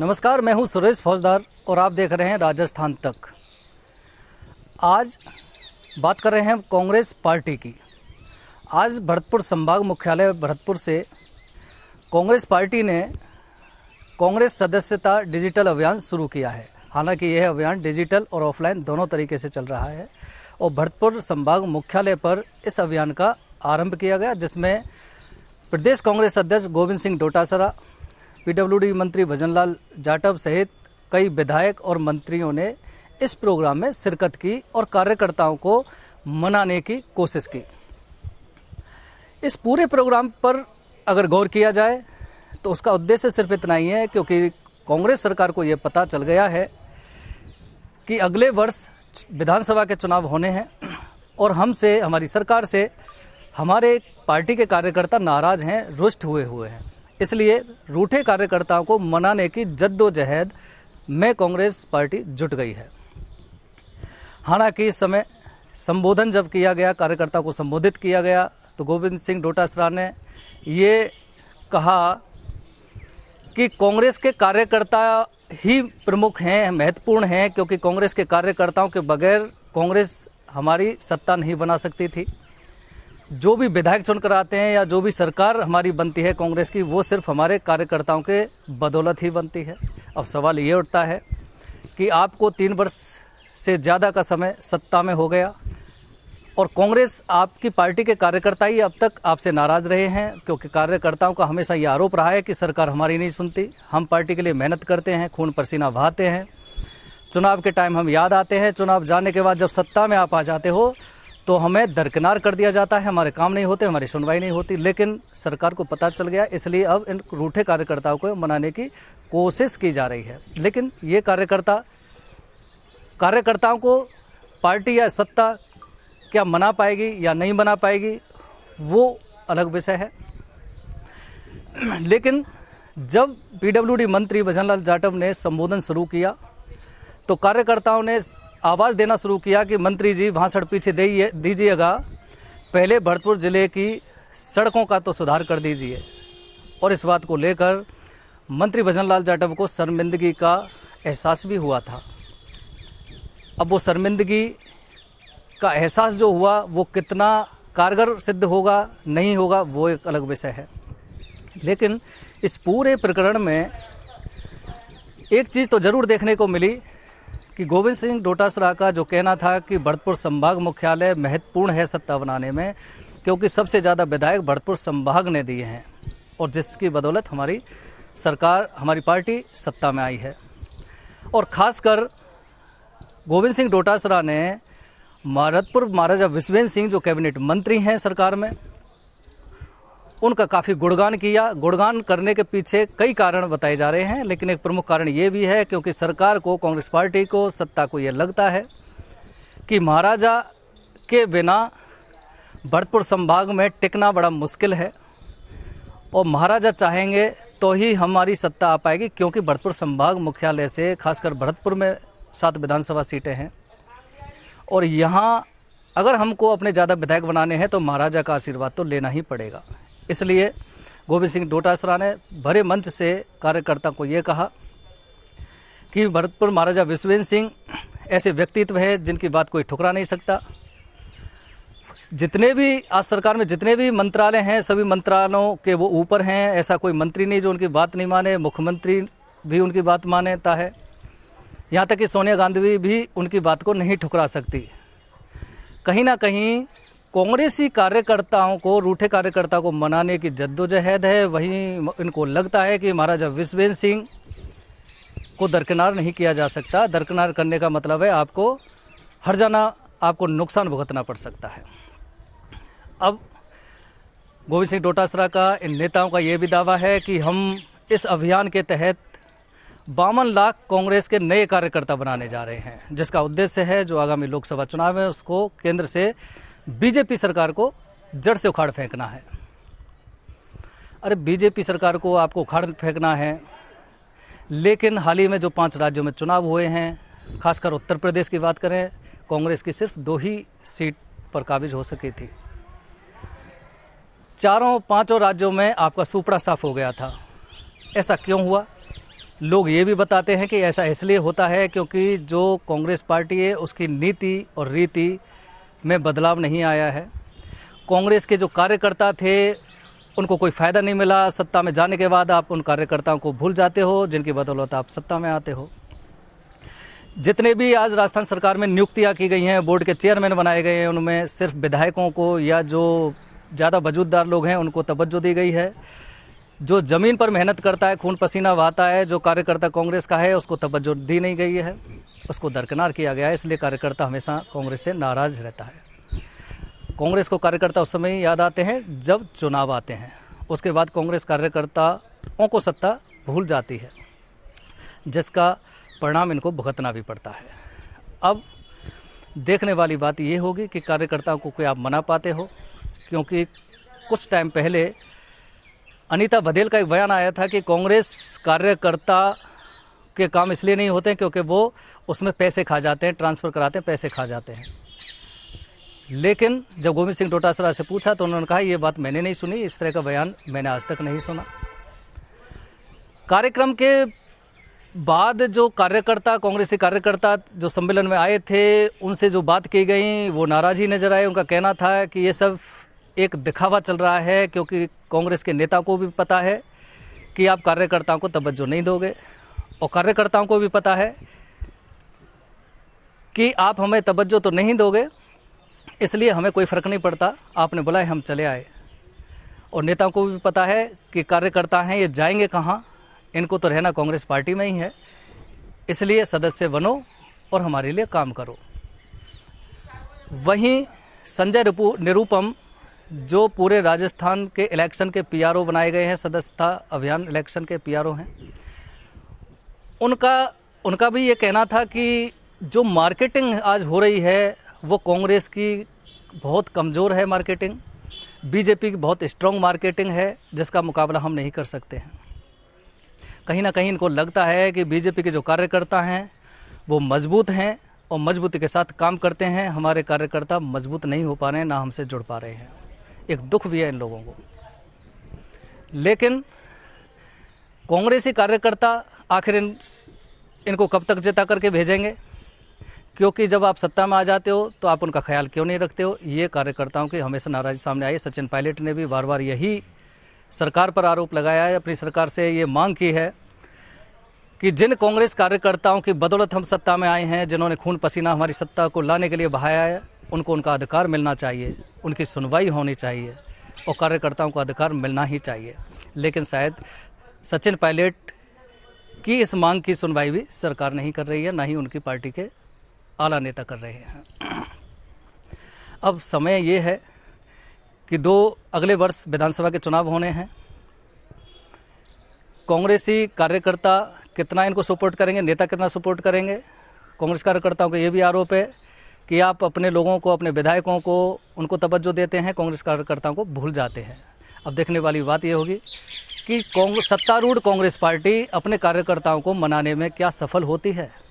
नमस्कार मैं हूं सुरेश फौजदार और आप देख रहे हैं राजस्थान तक आज बात कर रहे हैं कांग्रेस पार्टी की आज भरतपुर संभाग मुख्यालय भरतपुर से कांग्रेस पार्टी ने कांग्रेस सदस्यता डिजिटल अभियान शुरू किया है हालांकि यह अभियान डिजिटल और ऑफलाइन दोनों तरीके से चल रहा है और भरतपुर संभाग मुख्यालय पर इस अभियान का आरंभ किया गया जिसमें प्रदेश कांग्रेस अध्यक्ष गोविंद सिंह डोटासरा पीडब्ल्यूडी मंत्री भजनलाल जाटव सहित कई विधायक और मंत्रियों ने इस प्रोग्राम में शिरकत की और कार्यकर्ताओं को मनाने की कोशिश की इस पूरे प्रोग्राम पर अगर गौर किया जाए तो उसका उद्देश्य सिर्फ इतना ही है क्योंकि कांग्रेस सरकार को ये पता चल गया है कि अगले वर्ष विधानसभा के चुनाव होने हैं और हमसे हमारी सरकार से हमारे पार्टी के कार्यकर्ता नाराज़ हैं रुष्ट हुए हुए हैं इसलिए रूठे कार्यकर्ताओं को मनाने की जद्दोजहद में कांग्रेस पार्टी जुट गई है हालांकि इस समय संबोधन जब किया गया कार्यकर्ता को संबोधित किया गया तो गोविंद सिंह डोटासरा ने ये कहा कि कांग्रेस के कार्यकर्ता ही प्रमुख हैं महत्वपूर्ण हैं क्योंकि कांग्रेस के कार्यकर्ताओं के बगैर कांग्रेस हमारी सत्ता नहीं बना सकती थी जो भी विधायक चुनकर आते हैं या जो भी सरकार हमारी बनती है कांग्रेस की वो सिर्फ हमारे कार्यकर्ताओं के बदौलत ही बनती है अब सवाल ये उठता है कि आपको तीन वर्ष से ज़्यादा का समय सत्ता में हो गया और कांग्रेस आपकी पार्टी के कार्यकर्ता ही अब तक आपसे नाराज़ रहे हैं क्योंकि कार्यकर्ताओं का हमेशा ये आरोप रहा है कि सरकार हमारी नहीं सुनती हम पार्टी के लिए मेहनत करते हैं खून पसीना बहाते हैं चुनाव के टाइम हम याद आते हैं चुनाव जाने के बाद जब सत्ता में आप आ जाते हो तो हमें दरकिनार कर दिया जाता है हमारे काम नहीं होते हमारी सुनवाई नहीं होती लेकिन सरकार को पता चल गया इसलिए अब इन रूठे कार्यकर्ताओं को मनाने की कोशिश की जा रही है लेकिन ये कार्यकर्ता कार्यकर्ताओं को पार्टी या सत्ता क्या मना पाएगी या नहीं मना पाएगी वो अलग विषय है लेकिन जब पीडब्ल्यूडी मंत्री भजनलाल जाटव ने संबोधन शुरू किया तो कार्यकर्ताओं ने आवाज़ देना शुरू किया कि मंत्री जी भाषण पीछे दीजिएगा पहले भरतपुर ज़िले की सड़कों का तो सुधार कर दीजिए और इस बात को लेकर मंत्री भजन लाल जाटव को शर्मिंदगी का एहसास भी हुआ था अब वो शर्मिंदगी का एहसास जो हुआ वो कितना कारगर सिद्ध होगा नहीं होगा वो एक अलग विषय है लेकिन इस पूरे प्रकरण में एक चीज़ तो ज़रूर देखने को मिली कि गोविंद सिंह डोटासरा का जो कहना था कि भरतपुर संभाग मुख्यालय महत्वपूर्ण है सत्ता बनाने में क्योंकि सबसे ज़्यादा विधायक भरतपुर संभाग ने दिए हैं और जिसकी बदौलत हमारी सरकार हमारी पार्टी सत्ता में आई है और ख़ासकर गोविंद सिंह डोटासरा ने भरतपुर महाराजा विश्वेंद्र सिंह जो कैबिनेट मंत्री हैं सरकार में उनका काफ़ी गुणगान किया गुणगान करने के पीछे कई कारण बताए जा रहे हैं लेकिन एक प्रमुख कारण ये भी है क्योंकि सरकार को कांग्रेस पार्टी को सत्ता को ये लगता है कि महाराजा के बिना भरतपुर संभाग में टिकना बड़ा मुश्किल है और महाराजा चाहेंगे तो ही हमारी सत्ता आ पाएगी क्योंकि भरतपुर संभाग मुख्यालय से खासकर भरतपुर में सात विधानसभा सीटें हैं और यहाँ अगर हमको अपने ज़्यादा विधायक बनाने हैं तो महाराजा का आशीर्वाद तो लेना ही पड़ेगा इसलिए गोविंद सिंह डोटासरा ने भरे मंच से कार्यकर्ता को ये कहा कि भरतपुर महाराजा विश्वेंद्र सिंह ऐसे व्यक्तित्व हैं जिनकी बात कोई ठुकरा नहीं सकता जितने भी आज सरकार में जितने भी मंत्रालय हैं सभी मंत्रालयों के वो ऊपर हैं ऐसा कोई मंत्री नहीं जो उनकी बात नहीं माने मुख्यमंत्री भी उनकी बात मानता है यहाँ तक कि सोनिया गांधी भी उनकी बात को नहीं ठुकरा सकती कहीं ना कहीं कांग्रेसी कार्यकर्ताओं को रूठे कार्यकर्ता को मनाने की जद्दोजहद है वहीं इनको लगता है कि महाराजा विश्वेंद्र सिंह को दरकिनार नहीं किया जा सकता दरकिनार करने का मतलब है आपको हर जाना आपको नुकसान भुगतना पड़ सकता है अब गोविंद सिंह डोटासरा का इन नेताओं का ये भी दावा है कि हम इस अभियान के तहत बावन लाख कांग्रेस के नए कार्यकर्ता बनाने जा रहे हैं जिसका उद्देश्य है जो आगामी लोकसभा चुनाव है उसको केंद्र से बीजेपी सरकार को जड़ से उखाड़ फेंकना है अरे बीजेपी सरकार को आपको उखाड़ फेंकना है लेकिन हाल ही में जो पांच राज्यों में चुनाव हुए हैं खासकर उत्तर प्रदेश की बात करें कांग्रेस की सिर्फ दो ही सीट पर काबिज हो सकी थी चारों पांचों राज्यों में आपका सुपड़ा साफ हो गया था ऐसा क्यों हुआ लोग ये भी बताते हैं कि ऐसा इसलिए होता है क्योंकि जो कांग्रेस पार्टी है उसकी नीति और रीति में बदलाव नहीं आया है कांग्रेस के जो कार्यकर्ता थे उनको कोई फ़ायदा नहीं मिला सत्ता में जाने के बाद आप उन कार्यकर्ताओं को भूल जाते हो जिनकी बदौलत आप सत्ता में आते हो जितने भी आज राजस्थान सरकार में नियुक्तियाँ की गई हैं बोर्ड के चेयरमैन बनाए गए हैं उनमें सिर्फ विधायकों को या जो ज़्यादा वजूददार लोग हैं उनको तवज्जो दी गई है जो जमीन पर मेहनत करता है खून पसीना बहाता है जो कार्यकर्ता कांग्रेस का है उसको तवज्जो दी नहीं गई है उसको दरकिनार किया गया है इसलिए कार्यकर्ता हमेशा कांग्रेस से नाराज रहता है कांग्रेस को कार्यकर्ता उस समय याद आते हैं जब चुनाव आते हैं उसके बाद कांग्रेस कार्यकर्ताओं को सत्ता भूल जाती है जिसका परिणाम इनको भुगतना भी पड़ता है अब देखने वाली बात ये होगी कि कार्यकर्ताओं को कोई आप मना पाते हो क्योंकि कुछ टाइम पहले अनीता बधेल का एक बयान आया था कि कांग्रेस कार्यकर्ता के काम इसलिए नहीं होते क्योंकि वो उसमें पैसे खा जाते हैं ट्रांसफ़र कराते हैं पैसे खा जाते हैं लेकिन जब गोविंद सिंह डोटासरा से पूछा तो उन्होंने कहा यह बात मैंने नहीं सुनी इस तरह का बयान मैंने आज तक नहीं सुना कार्यक्रम के बाद जो कार्यकर्ता कांग्रेसी कार्यकर्ता जो सम्मेलन में आए थे उनसे जो बात की गई वो नाराजी नज़र आए उनका कहना था कि ये सब एक दिखावा चल रहा है क्योंकि कांग्रेस के नेता को भी पता है कि आप कार्यकर्ताओं को तवज्जो नहीं दोगे और कार्यकर्ताओं को भी पता है कि आप हमें तवज्जो तो नहीं दोगे इसलिए हमें कोई फ़र्क नहीं पड़ता आपने बुलाए हम चले आए और नेताओं को भी पता है कि कार्यकर्ता हैं ये जाएंगे कहाँ इनको तो रहना कांग्रेस पार्टी में ही है इसलिए सदस्य बनो और हमारे लिए काम करो वहीं संजय निरूपम जो पूरे राजस्थान के इलेक्शन के पीआरओ बनाए गए हैं सदस्यता अभियान इलेक्शन के पीआरओ हैं उनका उनका भी ये कहना था कि जो मार्केटिंग आज हो रही है वो कांग्रेस की बहुत कमज़ोर है मार्केटिंग बीजेपी की बहुत स्ट्रॉन्ग मार्केटिंग है जिसका मुकाबला हम नहीं कर सकते हैं कहीं ना कहीं इनको लगता है कि बीजेपी के जो कार्यकर्ता हैं वो मजबूत हैं और मजबूती के साथ काम करते हैं हमारे कार्यकर्ता मजबूत नहीं हो पा रहे हैं ना हमसे जुड़ पा रहे हैं एक दुख भी है इन लोगों को लेकिन कांग्रेसी कार्यकर्ता आखिर इन इनको कब तक जिता करके भेजेंगे क्योंकि जब आप सत्ता में आ जाते हो तो आप उनका ख्याल क्यों नहीं रखते हो ये कार्यकर्ताओं की हमेशा नाराज़गी सामने आई है सचिन पायलट ने भी बार बार यही सरकार पर आरोप लगाया है अपनी सरकार से ये मांग की है कि जिन कांग्रेस कार्यकर्ताओं की बदौलत हम सत्ता में आए हैं जिन्होंने खून पसीना हमारी सत्ता को लाने के लिए बहाया है उनको उनका अधिकार मिलना चाहिए उनकी सुनवाई होनी चाहिए और कार्यकर्ताओं को अधिकार मिलना ही चाहिए लेकिन शायद सचिन पायलट की इस मांग की सुनवाई भी सरकार नहीं कर रही है ना ही उनकी पार्टी के आला नेता कर रहे हैं अब समय ये है कि दो अगले वर्ष विधानसभा के चुनाव होने हैं कांग्रेसी कार्यकर्ता कितना इनको सपोर्ट करेंगे नेता कितना सपोर्ट करेंगे कांग्रेस कार्यकर्ताओं का ये भी आरोप है कि आप अपने लोगों को अपने विधायकों को उनको तवज्जो देते हैं कांग्रेस कार्यकर्ताओं को भूल जाते हैं अब देखने वाली बात यह होगी कि कांग्रेस सत्तारूढ़ कांग्रेस पार्टी अपने कार्यकर्ताओं को मनाने में क्या सफल होती है